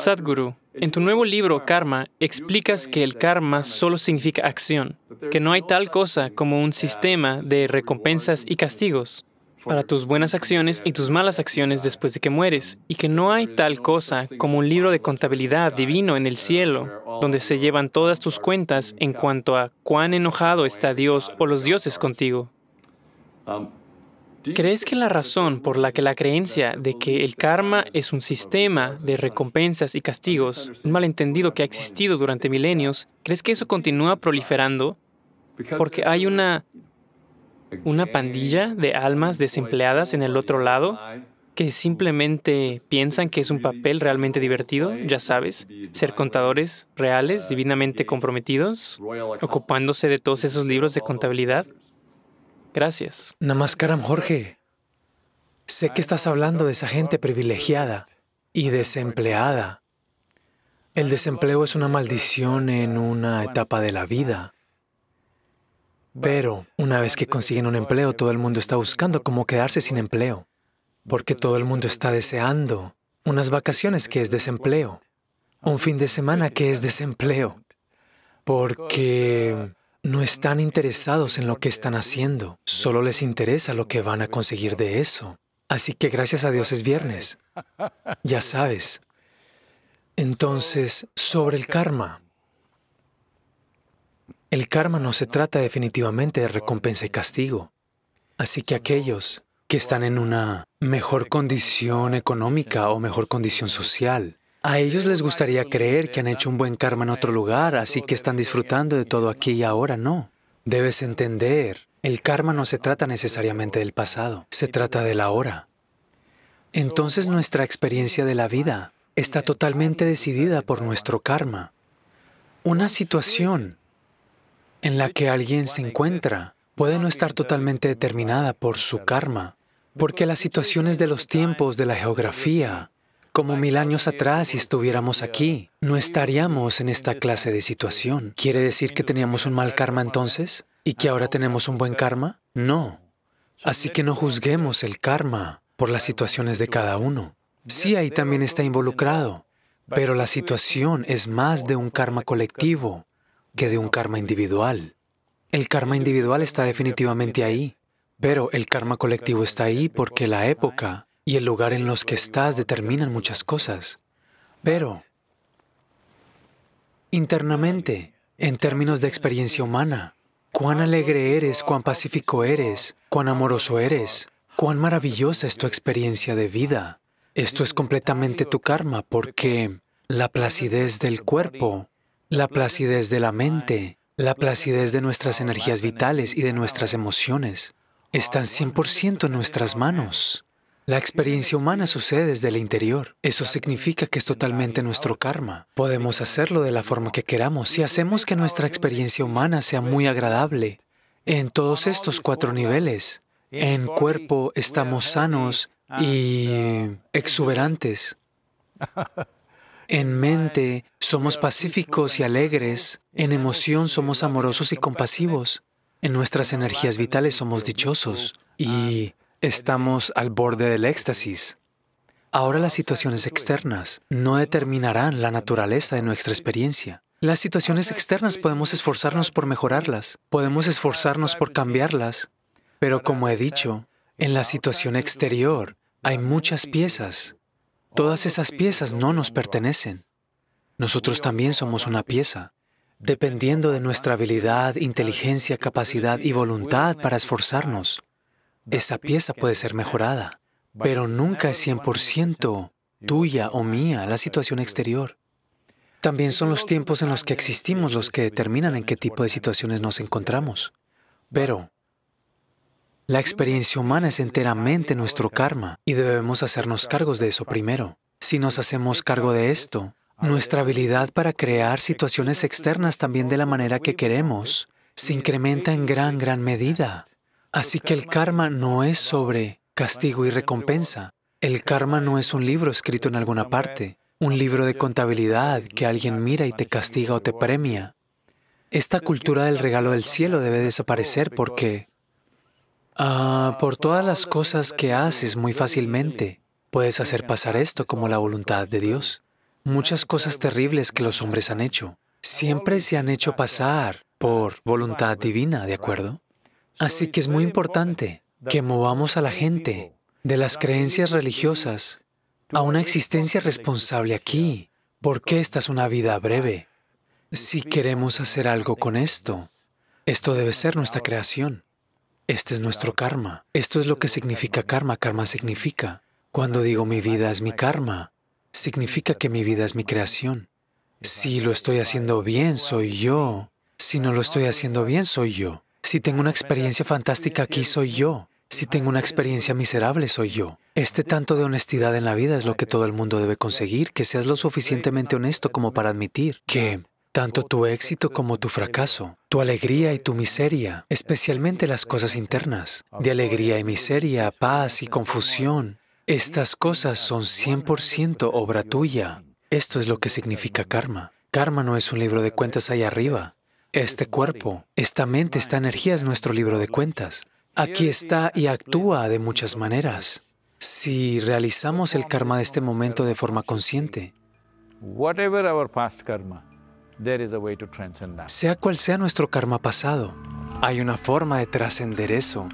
Sadhguru, en tu nuevo libro Karma explicas que el karma solo significa acción, que no hay tal cosa como un sistema de recompensas y castigos para tus buenas acciones y tus malas acciones uh, después de que mueres, um, y que no hay tal cosa como un libro de contabilidad divino en el uh, cielo, donde se llevan todas tus cuentas en cuanto a cuán enojado está Dios o los dioses contigo. Um, ¿Crees que la razón por la que la creencia de que el karma es un sistema de recompensas y castigos, un malentendido que ha existido durante milenios, crees que eso continúa proliferando? Porque hay una, una pandilla de almas desempleadas en el otro lado que simplemente piensan que es un papel realmente divertido, ya sabes, ser contadores reales, divinamente comprometidos, ocupándose de todos esos libros de contabilidad, Gracias. Namaskaram, Jorge. Sé que estás hablando de esa gente privilegiada y desempleada. El desempleo es una maldición en una etapa de la vida. Pero una vez que consiguen un empleo, todo el mundo está buscando cómo quedarse sin empleo, porque todo el mundo está deseando unas vacaciones que es desempleo, un fin de semana que es desempleo, porque no están interesados en lo que están haciendo, solo les interesa lo que van a conseguir de eso. Así que gracias a Dios es viernes, ya sabes. Entonces, sobre el karma. El karma no se trata definitivamente de recompensa y castigo. Así que aquellos que están en una mejor condición económica o mejor condición social, a ellos les gustaría creer que han hecho un buen karma en otro lugar, así que están disfrutando de todo aquí y ahora, no. Debes entender, el karma no se trata necesariamente del pasado, se trata del ahora. Entonces nuestra experiencia de la vida está totalmente decidida por nuestro karma. Una situación en la que alguien se encuentra puede no estar totalmente determinada por su karma, porque las situaciones de los tiempos, de la geografía, como mil años atrás si estuviéramos aquí. No estaríamos en esta clase de situación. ¿Quiere decir que teníamos un mal karma entonces? ¿Y que ahora tenemos un buen karma? No. Así que no juzguemos el karma por las situaciones de cada uno. Sí, ahí también está involucrado, pero la situación es más de un karma colectivo que de un karma individual. El karma individual está definitivamente ahí, pero el karma colectivo está ahí porque la época y el lugar en los que estás determinan muchas cosas. Pero internamente, en términos de experiencia humana, cuán alegre eres, cuán pacífico eres, cuán amoroso eres, cuán maravillosa es tu experiencia de vida. Esto es completamente tu karma porque la placidez del cuerpo, la placidez de la mente, la placidez de nuestras energías vitales y de nuestras emociones están 100% en nuestras manos. La experiencia humana sucede desde el interior. Eso significa que es totalmente nuestro karma. Podemos hacerlo de la forma que queramos si hacemos que nuestra experiencia humana sea muy agradable en todos estos cuatro niveles. En cuerpo estamos sanos y exuberantes. En mente somos pacíficos y alegres. En emoción somos amorosos y compasivos. En nuestras energías vitales somos dichosos. Y Estamos al borde del éxtasis. Ahora las situaciones externas no determinarán la naturaleza de nuestra experiencia. Las situaciones externas podemos esforzarnos por mejorarlas, podemos esforzarnos por cambiarlas, pero como he dicho, en la situación exterior hay muchas piezas. Todas esas piezas no nos pertenecen. Nosotros también somos una pieza. Dependiendo de nuestra habilidad, inteligencia, capacidad y voluntad para esforzarnos, esa pieza puede ser mejorada, pero nunca es 100% tuya o mía la situación exterior. También son los tiempos en los que existimos los que determinan en qué tipo de situaciones nos encontramos. Pero la experiencia humana es enteramente nuestro karma y debemos hacernos cargos de eso primero. Si nos hacemos cargo de esto, nuestra habilidad para crear situaciones externas también de la manera que queremos se incrementa en gran, gran medida. Así que el karma no es sobre castigo y recompensa. El karma no es un libro escrito en alguna parte, un libro de contabilidad que alguien mira y te castiga o te premia. Esta cultura del regalo del cielo debe desaparecer porque ah, ah por todas las cosas que haces muy fácilmente puedes hacer pasar esto como la voluntad de Dios. Muchas cosas terribles que los hombres han hecho siempre se han hecho pasar por voluntad divina, ¿de acuerdo? Así que es muy importante que movamos a la gente de las creencias religiosas a una existencia responsable aquí, porque esta es una vida breve. Si queremos hacer algo con esto, esto debe ser nuestra creación. Este es nuestro karma. Esto es lo que significa karma. Karma significa, cuando digo mi vida es mi karma, significa que mi vida es mi creación. Si lo estoy haciendo bien, soy yo. Si no lo estoy haciendo bien, soy yo. Si tengo una experiencia fantástica aquí, soy yo. Si tengo una experiencia miserable, soy yo. Este tanto de honestidad en la vida es lo que todo el mundo debe conseguir, que seas lo suficientemente honesto como para admitir que tanto tu éxito como tu fracaso, tu alegría y tu miseria, especialmente las cosas internas, de alegría y miseria, paz y confusión, estas cosas son 100% obra tuya. Esto es lo que significa karma. Karma no es un libro de cuentas ahí arriba. Este cuerpo, esta mente, esta energía es nuestro libro de cuentas. Aquí está y actúa de muchas maneras. Si realizamos el karma de este momento de forma consciente, sea cual sea nuestro karma pasado, hay una forma de trascender eso